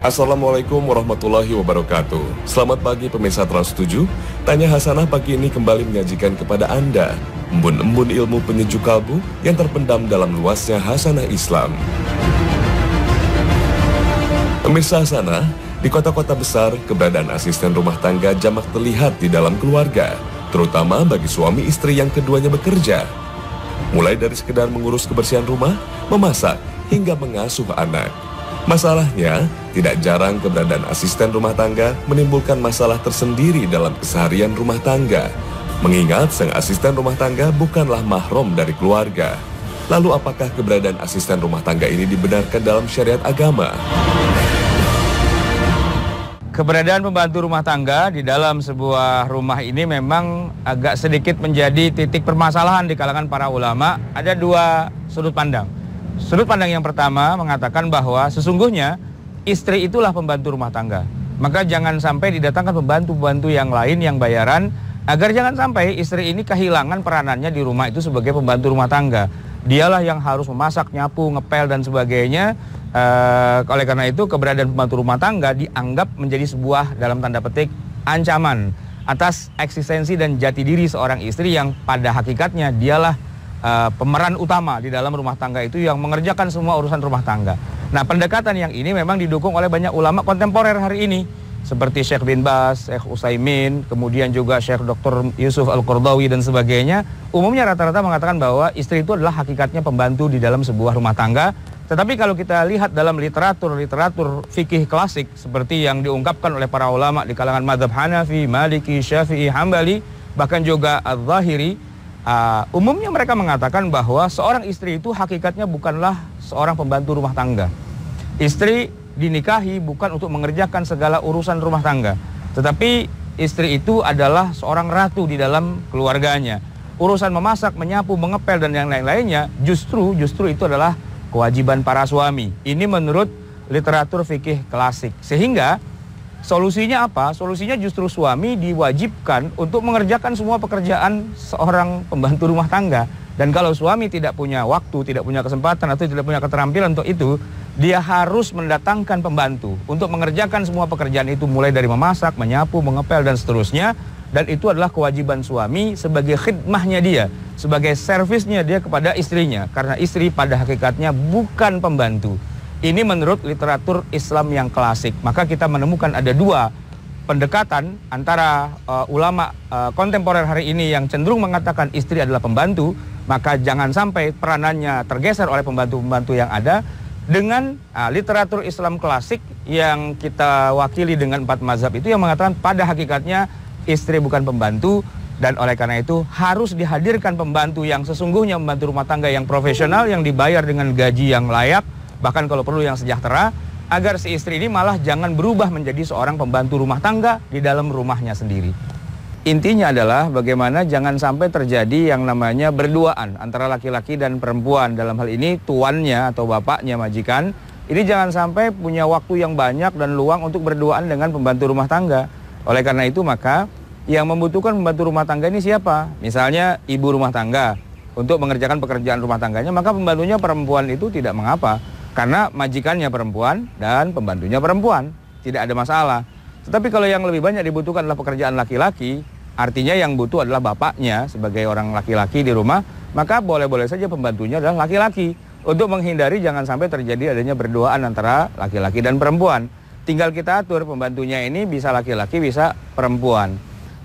Assalamualaikum warahmatullahi wabarakatuh Selamat pagi pemirsa Trans7 Tanya Hasanah pagi ini kembali menyajikan kepada Anda Embun-embun ilmu penyejuk kalbu yang terpendam dalam luasnya Hasanah Islam Pemirsa Hasanah, di kota-kota besar keberadaan asisten rumah tangga jamak terlihat di dalam keluarga Terutama bagi suami istri yang keduanya bekerja Mulai dari sekedar mengurus kebersihan rumah, memasak, hingga mengasuh anak Masalahnya, tidak jarang keberadaan asisten rumah tangga menimbulkan masalah tersendiri dalam keseharian rumah tangga. Mengingat sang asisten rumah tangga bukanlah mahram dari keluarga. Lalu apakah keberadaan asisten rumah tangga ini dibenarkan dalam syariat agama? Keberadaan pembantu rumah tangga di dalam sebuah rumah ini memang agak sedikit menjadi titik permasalahan di kalangan para ulama. Ada dua sudut pandang. Sudut pandang yang pertama mengatakan bahwa sesungguhnya istri itulah pembantu rumah tangga. Maka jangan sampai didatangkan pembantu-pembantu yang lain yang bayaran agar jangan sampai istri ini kehilangan peranannya di rumah itu sebagai pembantu rumah tangga. Dialah yang harus memasak, nyapu, ngepel dan sebagainya. Eh, oleh karena itu keberadaan pembantu rumah tangga dianggap menjadi sebuah dalam tanda petik ancaman atas eksistensi dan jati diri seorang istri yang pada hakikatnya dialah Eh, pemeran utama di dalam rumah tangga itu yang mengerjakan semua urusan rumah tangga. Nah, pendekatan yang ini memang didukung oleh banyak ulama kontemporer hari ini seperti Syekh bin Bas, Syekh Usaimin, kemudian juga Syekh Dr. Yusuf al qurdawi dan sebagainya, umumnya rata-rata mengatakan bahwa istri itu adalah hakikatnya pembantu di dalam sebuah rumah tangga. Tetapi kalau kita lihat dalam literatur-literatur fikih klasik seperti yang diungkapkan oleh para ulama di kalangan madhab Hanafi, Maliki, Syafi'i, Hambali, bahkan juga Al-Zahiri, Uh, umumnya mereka mengatakan bahwa seorang istri itu hakikatnya bukanlah seorang pembantu rumah tangga. Istri dinikahi bukan untuk mengerjakan segala urusan rumah tangga, tetapi istri itu adalah seorang ratu di dalam keluarganya. Urusan memasak, menyapu, mengepel dan yang lain-lainnya justru justru itu adalah kewajiban para suami. Ini menurut literatur fikih klasik. Sehingga Solusinya apa? Solusinya justru suami diwajibkan untuk mengerjakan semua pekerjaan seorang pembantu rumah tangga. Dan kalau suami tidak punya waktu, tidak punya kesempatan atau tidak punya keterampilan untuk itu, dia harus mendatangkan pembantu untuk mengerjakan semua pekerjaan itu mulai dari memasak, menyapu, mengepel dan seterusnya. Dan itu adalah kewajiban suami sebagai khidmahnya dia, sebagai servisnya dia kepada istrinya. Karena istri pada hakikatnya bukan pembantu ini menurut literatur Islam yang klasik. Maka kita menemukan ada dua pendekatan antara uh, ulama uh, kontemporer hari ini yang cenderung mengatakan istri adalah pembantu, maka jangan sampai peranannya tergeser oleh pembantu-pembantu yang ada dengan uh, literatur Islam klasik yang kita wakili dengan empat mazhab itu yang mengatakan pada hakikatnya istri bukan pembantu dan oleh karena itu harus dihadirkan pembantu yang sesungguhnya membantu rumah tangga yang profesional yang dibayar dengan gaji yang layak bahkan kalau perlu yang sejahtera, agar si istri ini malah jangan berubah menjadi seorang pembantu rumah tangga di dalam rumahnya sendiri. Intinya adalah bagaimana jangan sampai terjadi yang namanya berduaan antara laki-laki dan perempuan. Dalam hal ini tuannya atau bapaknya majikan, ini jangan sampai punya waktu yang banyak dan luang untuk berduaan dengan pembantu rumah tangga. Oleh karena itu maka yang membutuhkan pembantu rumah tangga ini siapa? Misalnya ibu rumah tangga untuk mengerjakan pekerjaan rumah tangganya, maka pembantunya perempuan itu tidak mengapa. Karena majikannya perempuan dan pembantunya perempuan, tidak ada masalah. Tetapi kalau yang lebih banyak dibutuhkan adalah pekerjaan laki-laki, artinya yang butuh adalah bapaknya sebagai orang laki-laki di rumah, maka boleh-boleh saja pembantunya adalah laki-laki. Untuk menghindari jangan sampai terjadi adanya berduaan antara laki-laki dan perempuan. Tinggal kita atur pembantunya ini bisa laki-laki, bisa perempuan.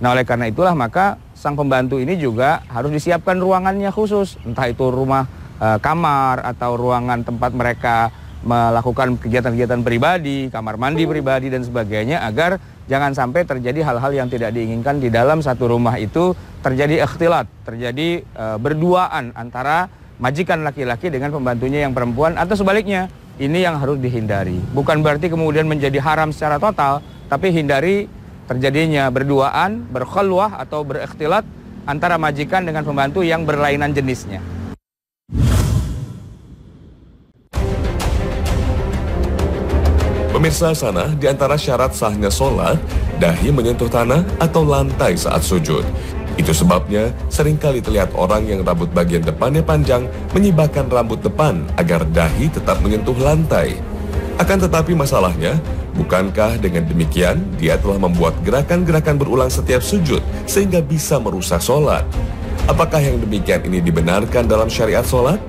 Nah oleh karena itulah maka sang pembantu ini juga harus disiapkan ruangannya khusus, entah itu rumah uh, kamar atau ruangan tempat mereka melakukan kegiatan-kegiatan pribadi, kamar mandi hmm. pribadi dan sebagainya agar jangan sampai terjadi hal-hal yang tidak diinginkan di dalam satu rumah itu terjadi ikhtilat, terjadi uh, berduaan antara majikan laki-laki dengan pembantunya yang perempuan atau sebaliknya. Ini yang harus dihindari. Bukan berarti kemudian menjadi haram secara total, tapi hindari terjadinya berduaan, berkhulwah atau berikhtilat antara majikan dengan pembantu yang berlainan jenisnya. Pemirsa sana, di antara syarat sahnya sholat, dahi menyentuh tanah atau lantai saat sujud. Itu sebabnya seringkali terlihat orang yang rambut bagian depannya panjang menyibakkan rambut depan agar dahi tetap menyentuh lantai. Akan tetapi masalahnya, bukankah dengan demikian dia telah membuat gerakan-gerakan berulang setiap sujud sehingga bisa merusak sholat? Apakah yang demikian ini dibenarkan dalam syariat sholat?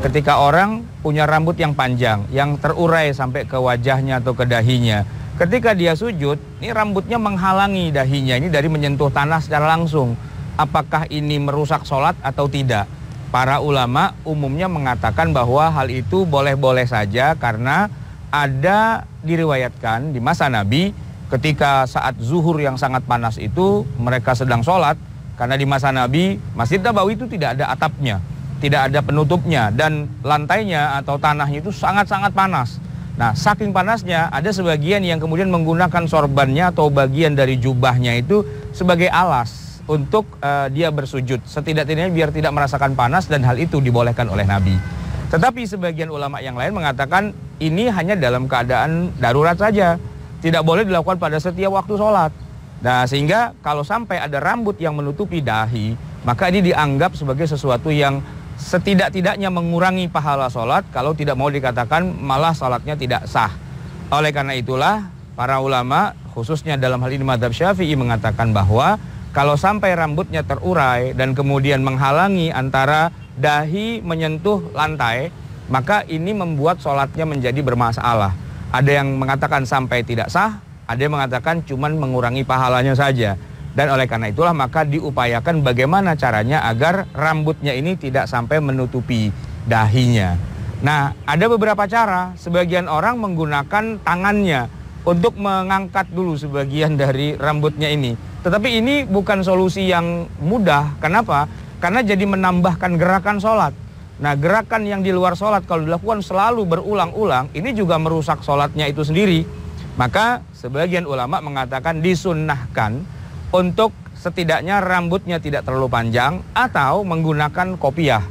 Ketika orang punya rambut yang panjang, yang terurai sampai ke wajahnya atau ke dahinya. Ketika dia sujud, ini rambutnya menghalangi dahinya ini dari menyentuh tanah secara langsung. Apakah ini merusak sholat atau tidak? Para ulama umumnya mengatakan bahwa hal itu boleh-boleh saja karena ada diriwayatkan di masa Nabi ketika saat zuhur yang sangat panas itu mereka sedang sholat karena di masa Nabi Masjid Nabawi itu tidak ada atapnya tidak ada penutupnya dan lantainya atau tanahnya itu sangat-sangat panas. Nah, saking panasnya ada sebagian yang kemudian menggunakan sorbannya atau bagian dari jubahnya itu sebagai alas untuk uh, dia bersujud. Setidak-tidaknya biar tidak merasakan panas dan hal itu dibolehkan oleh Nabi. Tetapi sebagian ulama yang lain mengatakan ini hanya dalam keadaan darurat saja. Tidak boleh dilakukan pada setiap waktu sholat. Nah, sehingga kalau sampai ada rambut yang menutupi dahi, maka ini dianggap sebagai sesuatu yang setidak-tidaknya mengurangi pahala sholat kalau tidak mau dikatakan malah sholatnya tidak sah. Oleh karena itulah para ulama khususnya dalam hal ini madhab syafi'i mengatakan bahwa kalau sampai rambutnya terurai dan kemudian menghalangi antara dahi menyentuh lantai maka ini membuat sholatnya menjadi bermasalah. Ada yang mengatakan sampai tidak sah, ada yang mengatakan cuman mengurangi pahalanya saja. Dan oleh karena itulah maka diupayakan bagaimana caranya agar rambutnya ini tidak sampai menutupi dahinya. Nah, ada beberapa cara. Sebagian orang menggunakan tangannya untuk mengangkat dulu sebagian dari rambutnya ini. Tetapi ini bukan solusi yang mudah. Kenapa? Karena jadi menambahkan gerakan sholat. Nah, gerakan yang di luar sholat kalau dilakukan selalu berulang-ulang, ini juga merusak sholatnya itu sendiri. Maka sebagian ulama mengatakan disunnahkan untuk setidaknya rambutnya tidak terlalu panjang atau menggunakan kopiah,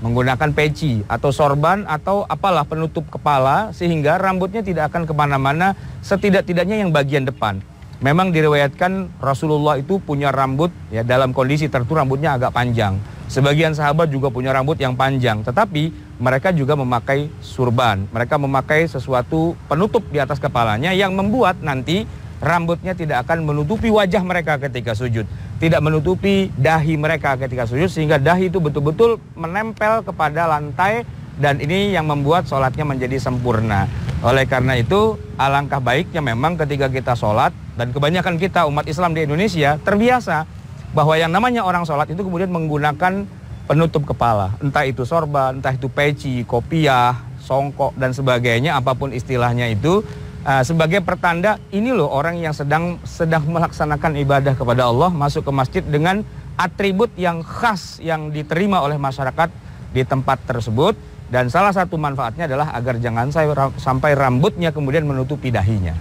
menggunakan peci atau sorban atau apalah penutup kepala sehingga rambutnya tidak akan kemana-mana setidak-tidaknya yang bagian depan. Memang diriwayatkan Rasulullah itu punya rambut ya dalam kondisi tertentu rambutnya agak panjang. Sebagian sahabat juga punya rambut yang panjang, tetapi mereka juga memakai surban. Mereka memakai sesuatu penutup di atas kepalanya yang membuat nanti rambutnya tidak akan menutupi wajah mereka ketika sujud, tidak menutupi dahi mereka ketika sujud sehingga dahi itu betul-betul menempel kepada lantai dan ini yang membuat sholatnya menjadi sempurna. Oleh karena itu, alangkah baiknya memang ketika kita sholat dan kebanyakan kita umat Islam di Indonesia terbiasa bahwa yang namanya orang sholat itu kemudian menggunakan penutup kepala, entah itu sorban, entah itu peci, kopiah, songkok dan sebagainya, apapun istilahnya itu uh, sebagai pertanda ini loh orang yang sedang sedang melaksanakan ibadah kepada Allah masuk ke masjid dengan atribut yang khas yang diterima oleh masyarakat di tempat tersebut dan salah satu manfaatnya adalah agar jangan sampai rambutnya kemudian menutupi dahinya.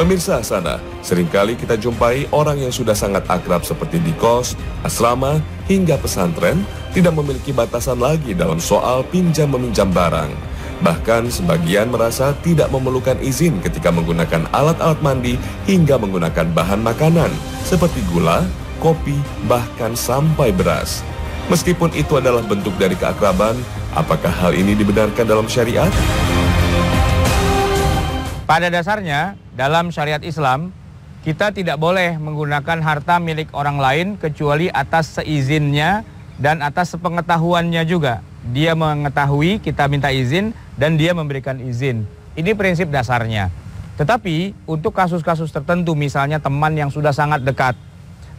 Pemirsa sana, seringkali kita jumpai orang yang sudah sangat akrab seperti di kos, asrama, hingga pesantren, tidak memiliki batasan lagi dalam soal pinjam-meminjam barang. Bahkan sebagian merasa tidak memerlukan izin ketika menggunakan alat-alat mandi hingga menggunakan bahan makanan seperti gula, kopi, bahkan sampai beras. Meskipun itu adalah bentuk dari keakraban, apakah hal ini dibenarkan dalam syariat? Pada dasarnya, dalam syariat Islam, kita tidak boleh menggunakan harta milik orang lain kecuali atas seizinnya dan atas sepengetahuannya juga. Dia mengetahui, kita minta izin, dan dia memberikan izin. Ini prinsip dasarnya. Tetapi untuk kasus-kasus tertentu misalnya teman yang sudah sangat dekat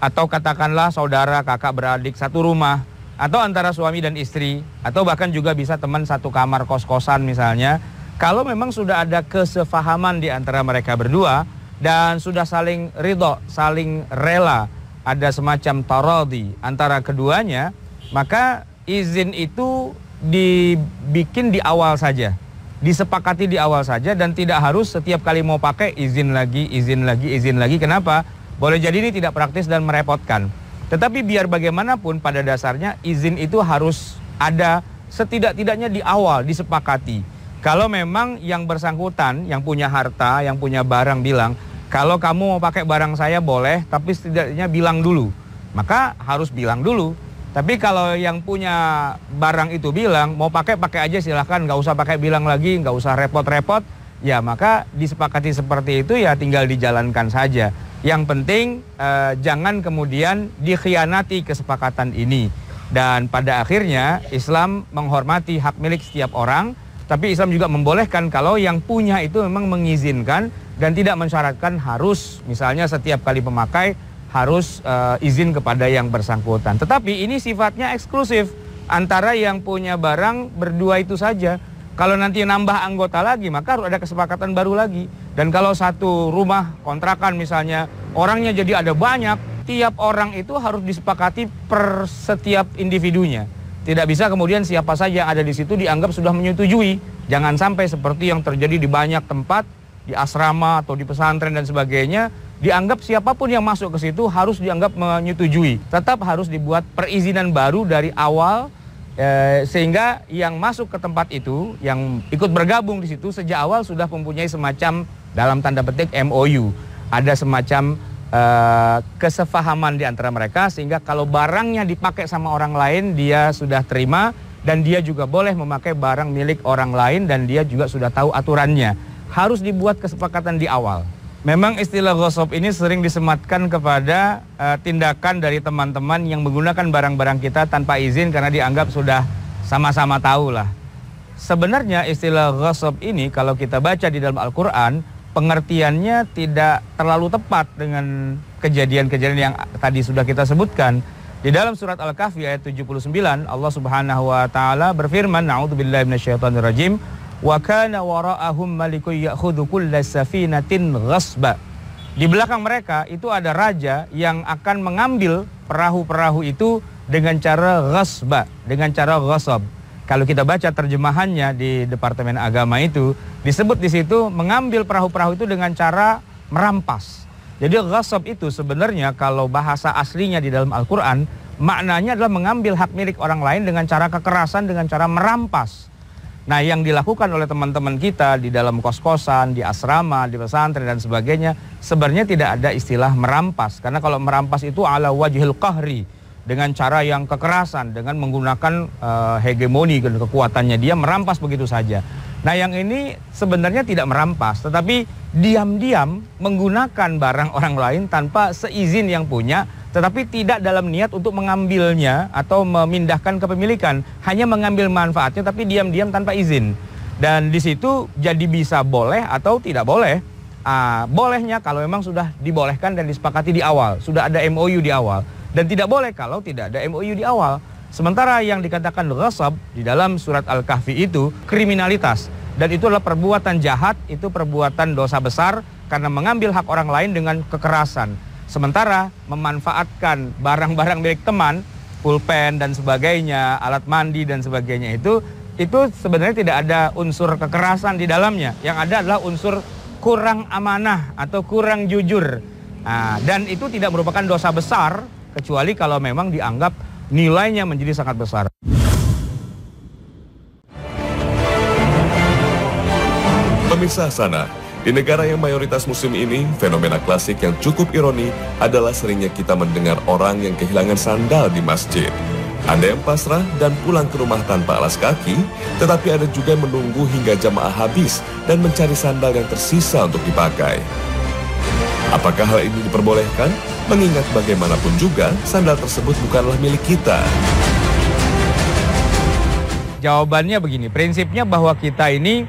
atau katakanlah saudara, kakak, beradik satu rumah atau antara suami dan istri atau bahkan juga bisa teman satu kamar kos-kosan misalnya kalau memang sudah ada kesepahaman di antara mereka berdua dan sudah saling ridho, saling rela, ada semacam tarodi antara keduanya, maka izin itu dibikin di awal saja. Disepakati di awal saja dan tidak harus setiap kali mau pakai izin lagi, izin lagi, izin lagi. Kenapa? Boleh jadi ini tidak praktis dan merepotkan. Tetapi biar bagaimanapun pada dasarnya izin itu harus ada setidak-tidaknya di awal disepakati. Kalau memang yang bersangkutan, yang punya harta, yang punya barang bilang, kalau kamu mau pakai barang saya boleh, tapi setidaknya bilang dulu. Maka harus bilang dulu. Tapi kalau yang punya barang itu bilang, mau pakai pakai aja silahkan, nggak usah pakai bilang lagi, nggak usah repot-repot, ya maka disepakati seperti itu ya tinggal dijalankan saja. Yang penting eh, jangan kemudian dikhianati kesepakatan ini. Dan pada akhirnya Islam menghormati hak milik setiap orang, tapi Islam juga membolehkan kalau yang punya itu memang mengizinkan dan tidak mensyaratkan harus misalnya setiap kali pemakai harus uh, izin kepada yang bersangkutan. Tetapi ini sifatnya eksklusif antara yang punya barang berdua itu saja. Kalau nanti nambah anggota lagi maka harus ada kesepakatan baru lagi. Dan kalau satu rumah kontrakan misalnya orangnya jadi ada banyak, tiap orang itu harus disepakati per setiap individunya. Tidak bisa kemudian siapa saja ada di situ dianggap sudah menyetujui. Jangan sampai seperti yang terjadi di banyak tempat, di asrama atau di pesantren dan sebagainya, dianggap siapapun yang masuk ke situ harus dianggap menyetujui. Tetap harus dibuat perizinan baru dari awal eh, sehingga yang masuk ke tempat itu, yang ikut bergabung di situ sejak awal sudah mempunyai semacam dalam tanda petik MOU. Ada semacam Uh, kesefahaman di antara mereka sehingga kalau barangnya dipakai sama orang lain dia sudah terima dan dia juga boleh memakai barang milik orang lain dan dia juga sudah tahu aturannya. Harus dibuat kesepakatan di awal. Memang istilah gosop ini sering disematkan kepada uh, tindakan dari teman-teman yang menggunakan barang-barang kita tanpa izin karena dianggap sudah sama-sama tahu lah. Sebenarnya istilah gosop ini kalau kita baca di dalam Al-Quran pengertiannya tidak terlalu tepat dengan kejadian-kejadian yang tadi sudah kita sebutkan. Di dalam surat Al-Kahfi ayat 79, Allah Subhanahu wa taala berfirman, "A'udzubillahi minasyaitonirrajim, wa kana wara'ahum malikun ya'khudhu kulla safinatin ghasba." Di belakang mereka itu ada raja yang akan mengambil perahu-perahu itu dengan cara ghasba, dengan cara ghasab. Kalau kita baca terjemahannya di Departemen Agama itu disebut di situ mengambil perahu-perahu itu dengan cara merampas. Jadi ghasab itu sebenarnya kalau bahasa aslinya di dalam Al-Qur'an maknanya adalah mengambil hak milik orang lain dengan cara kekerasan dengan cara merampas. Nah, yang dilakukan oleh teman-teman kita di dalam kos-kosan, di asrama, di pesantren dan sebagainya, sebenarnya tidak ada istilah merampas karena kalau merampas itu ala wajhil qahri dengan cara yang kekerasan, dengan menggunakan uh, hegemoni kekuatannya dia merampas begitu saja. Nah, yang ini sebenarnya tidak merampas, tetapi diam-diam menggunakan barang orang lain tanpa seizin yang punya, tetapi tidak dalam niat untuk mengambilnya atau memindahkan kepemilikan, hanya mengambil manfaatnya tapi diam-diam tanpa izin. Dan di situ jadi bisa boleh atau tidak boleh. Uh, bolehnya kalau memang sudah dibolehkan dan disepakati di awal, sudah ada MOU di awal dan tidak boleh kalau tidak ada MOU di awal. Sementara yang dikatakan ghasab di dalam surat Al-Kahfi itu kriminalitas dan itu adalah perbuatan jahat, itu perbuatan dosa besar karena mengambil hak orang lain dengan kekerasan. Sementara memanfaatkan barang-barang milik teman, pulpen dan sebagainya, alat mandi dan sebagainya itu itu sebenarnya tidak ada unsur kekerasan di dalamnya. Yang ada adalah unsur kurang amanah atau kurang jujur. Nah, dan itu tidak merupakan dosa besar kecuali kalau memang dianggap nilainya menjadi sangat besar. Pemirsa sana, di negara yang mayoritas muslim ini, fenomena klasik yang cukup ironi adalah seringnya kita mendengar orang yang kehilangan sandal di masjid. Ada yang pasrah dan pulang ke rumah tanpa alas kaki, tetapi ada juga yang menunggu hingga jamaah habis dan mencari sandal yang tersisa untuk dipakai. Apakah hal ini diperbolehkan? Mengingat bagaimanapun juga, sandal tersebut bukanlah milik kita. Jawabannya begini, prinsipnya bahwa kita ini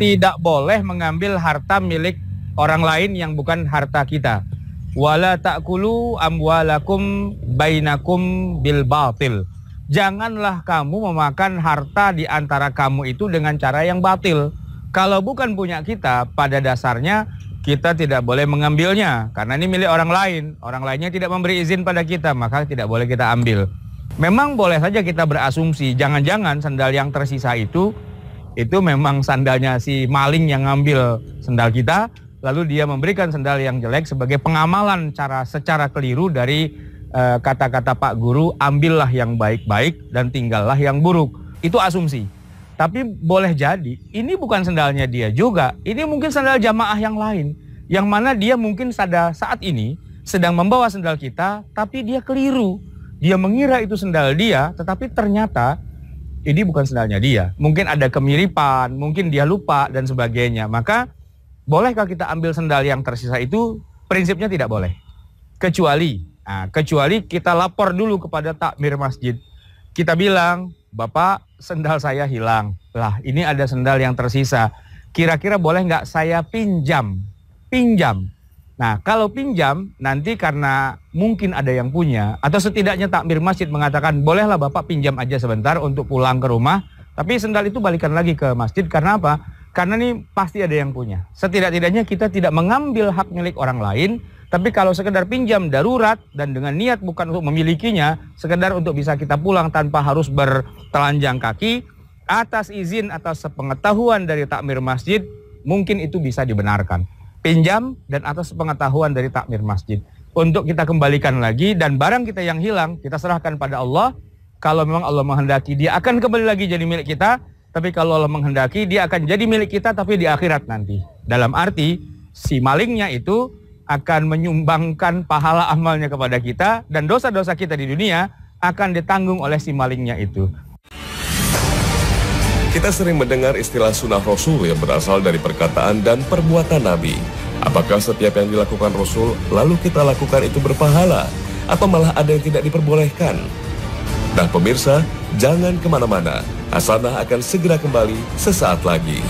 tidak boleh mengambil harta milik orang lain yang bukan harta kita. Wala ta'kulu amwalakum bainakum bil batil. Janganlah kamu memakan harta di antara kamu itu dengan cara yang batil. Kalau bukan punya kita, pada dasarnya kita tidak boleh mengambilnya karena ini milik orang lain. Orang lainnya tidak memberi izin pada kita, maka tidak boleh kita ambil. Memang boleh saja kita berasumsi, jangan-jangan sandal yang tersisa itu itu memang sandalnya si maling yang ngambil sandal kita, lalu dia memberikan sandal yang jelek sebagai pengamalan cara secara keliru dari eh, kata-kata uh, Pak Guru, ambillah yang baik-baik dan tinggallah yang buruk. Itu asumsi. Tapi boleh jadi ini bukan sendalnya dia juga. Ini mungkin sendal jamaah yang lain yang mana dia mungkin pada saat ini sedang membawa sendal kita tapi dia keliru. Dia mengira itu sendal dia tetapi ternyata ini bukan sendalnya dia. Mungkin ada kemiripan, mungkin dia lupa dan sebagainya. Maka bolehkah kita ambil sendal yang tersisa itu? Prinsipnya tidak boleh. Kecuali, nah, kecuali kita lapor dulu kepada takmir masjid. Kita bilang, Bapak sendal saya hilang. Lah, ini ada sendal yang tersisa. Kira-kira boleh nggak saya pinjam? Pinjam. Nah, kalau pinjam nanti karena mungkin ada yang punya atau setidaknya takmir masjid mengatakan bolehlah Bapak pinjam aja sebentar untuk pulang ke rumah, tapi sendal itu balikan lagi ke masjid karena apa? Karena ini pasti ada yang punya. Setidak-tidaknya kita tidak mengambil hak milik orang lain tapi kalau sekedar pinjam darurat dan dengan niat bukan untuk memilikinya, sekedar untuk bisa kita pulang tanpa harus bertelanjang kaki, atas izin atau sepengetahuan dari takmir masjid, mungkin itu bisa dibenarkan. Pinjam dan atas sepengetahuan dari takmir masjid. Untuk kita kembalikan lagi dan barang kita yang hilang kita serahkan pada Allah. Kalau memang Allah menghendaki dia akan kembali lagi jadi milik kita, tapi kalau Allah menghendaki dia akan jadi milik kita tapi di akhirat nanti. Dalam arti si malingnya itu akan menyumbangkan pahala amalnya kepada kita dan dosa-dosa kita di dunia akan ditanggung oleh si malingnya itu. Kita sering mendengar istilah sunnah Rasul yang berasal dari perkataan dan perbuatan Nabi. Apakah setiap yang dilakukan Rasul lalu kita lakukan itu berpahala? Atau malah ada yang tidak diperbolehkan? Nah pemirsa, jangan kemana-mana. Hasanah akan segera kembali sesaat lagi.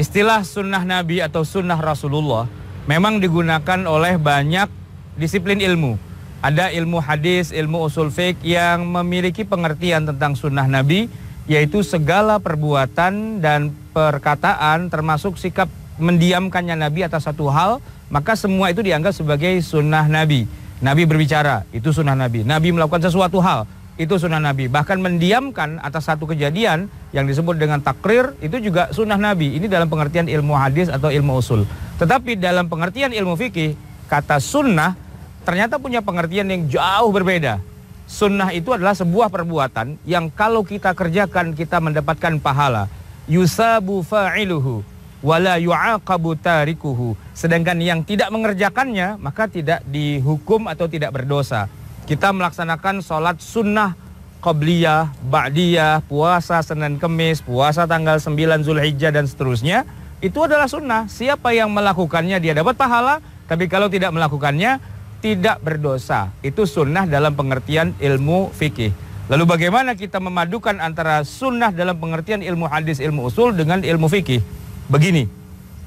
Istilah sunnah Nabi atau sunnah Rasulullah memang digunakan oleh banyak disiplin ilmu. Ada ilmu hadis, ilmu usul fiqh yang memiliki pengertian tentang sunnah Nabi, yaitu segala perbuatan dan perkataan termasuk sikap mendiamkannya Nabi atas satu hal, maka semua itu dianggap sebagai sunnah Nabi. Nabi berbicara, itu sunnah Nabi. Nabi melakukan sesuatu hal, itu sunnah Nabi. Bahkan mendiamkan atas satu kejadian yang disebut dengan takrir itu juga sunnah Nabi. Ini dalam pengertian ilmu hadis atau ilmu usul. Tetapi dalam pengertian ilmu fikih, kata sunnah ternyata punya pengertian yang jauh berbeda. Sunnah itu adalah sebuah perbuatan yang kalau kita kerjakan kita mendapatkan pahala. Yusabu fa'iluhu wala yu'aqabu tarikuhu. Sedangkan yang tidak mengerjakannya maka tidak dihukum atau tidak berdosa. Kita melaksanakan sholat sunnah Qobliyah, Ba'diyah, puasa Senin Kemis, puasa tanggal 9 Zulhijjah dan seterusnya. Itu adalah sunnah. Siapa yang melakukannya dia dapat pahala, tapi kalau tidak melakukannya tidak berdosa. Itu sunnah dalam pengertian ilmu fikih. Lalu bagaimana kita memadukan antara sunnah dalam pengertian ilmu hadis, ilmu usul dengan ilmu fikih? Begini,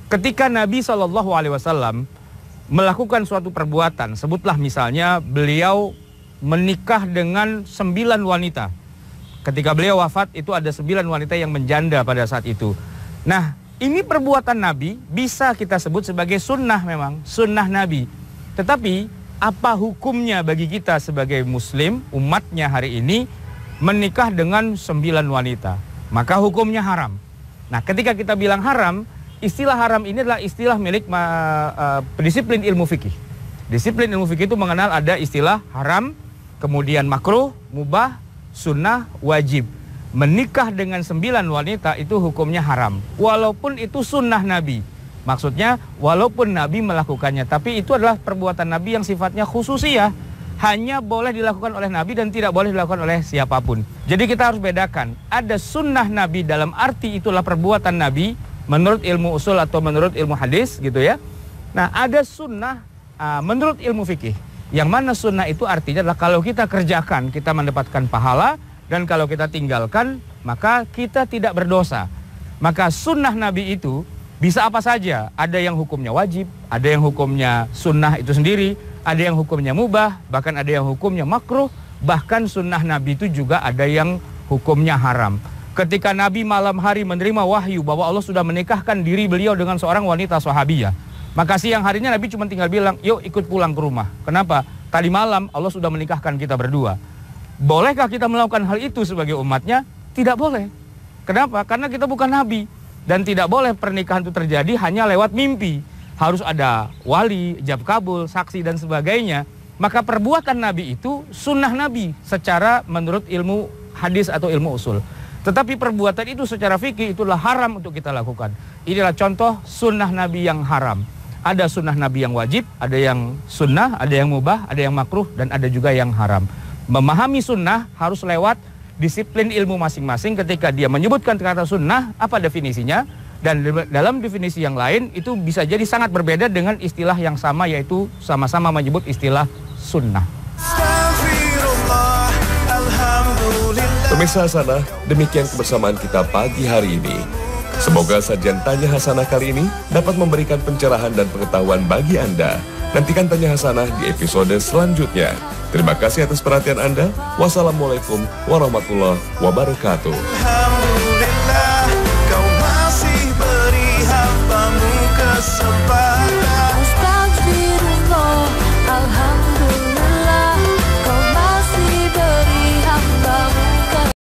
ketika Nabi Shallallahu Alaihi Wasallam melakukan suatu perbuatan, sebutlah misalnya beliau menikah dengan sembilan wanita. Ketika beliau wafat itu ada sembilan wanita yang menjanda pada saat itu. Nah ini perbuatan Nabi bisa kita sebut sebagai sunnah memang, sunnah Nabi. Tetapi apa hukumnya bagi kita sebagai muslim, umatnya hari ini menikah dengan sembilan wanita? Maka hukumnya haram. Nah ketika kita bilang haram, istilah haram ini adalah istilah milik uh, disiplin ilmu fikih. Disiplin ilmu fikih itu mengenal ada istilah haram, kemudian makruh, mubah, sunnah, wajib. Menikah dengan sembilan wanita itu hukumnya haram. Walaupun itu sunnah Nabi. Maksudnya walaupun Nabi melakukannya. Tapi itu adalah perbuatan Nabi yang sifatnya khusus ya, Hanya boleh dilakukan oleh Nabi dan tidak boleh dilakukan oleh siapapun. Jadi kita harus bedakan. Ada sunnah Nabi dalam arti itulah perbuatan Nabi. Menurut ilmu usul atau menurut ilmu hadis gitu ya. Nah ada sunnah uh, menurut ilmu fikih. Yang mana sunnah itu artinya adalah kalau kita kerjakan kita mendapatkan pahala dan kalau kita tinggalkan maka kita tidak berdosa. Maka sunnah Nabi itu bisa apa saja. Ada yang hukumnya wajib, ada yang hukumnya sunnah itu sendiri, ada yang hukumnya mubah, bahkan ada yang hukumnya makruh, bahkan sunnah Nabi itu juga ada yang hukumnya haram. Ketika Nabi malam hari menerima wahyu bahwa Allah sudah menikahkan diri beliau dengan seorang wanita sahabiah maka siang harinya Nabi cuma tinggal bilang, yuk ikut pulang ke rumah. Kenapa? Tadi malam Allah sudah menikahkan kita berdua. Bolehkah kita melakukan hal itu sebagai umatnya? Tidak boleh. Kenapa? Karena kita bukan Nabi. Dan tidak boleh pernikahan itu terjadi hanya lewat mimpi. Harus ada wali, jab kabul, saksi, dan sebagainya. Maka perbuatan Nabi itu sunnah Nabi secara menurut ilmu hadis atau ilmu usul. Tetapi perbuatan itu secara fikih itulah haram untuk kita lakukan. Inilah contoh sunnah Nabi yang haram. Ada sunnah Nabi yang wajib, ada yang sunnah, ada yang mubah, ada yang makruh, dan ada juga yang haram. Memahami sunnah harus lewat disiplin ilmu masing-masing ketika dia menyebutkan kata sunnah, apa definisinya? Dan dalam definisi yang lain itu bisa jadi sangat berbeda dengan istilah yang sama yaitu sama-sama menyebut istilah sunnah. Pemirsa sana, demikian kebersamaan kita pagi hari ini. Semoga sajian Tanya Hasanah kali ini dapat memberikan pencerahan dan pengetahuan bagi Anda. Nantikan Tanya Hasanah di episode selanjutnya. Terima kasih atas perhatian Anda. Wassalamualaikum warahmatullahi wabarakatuh.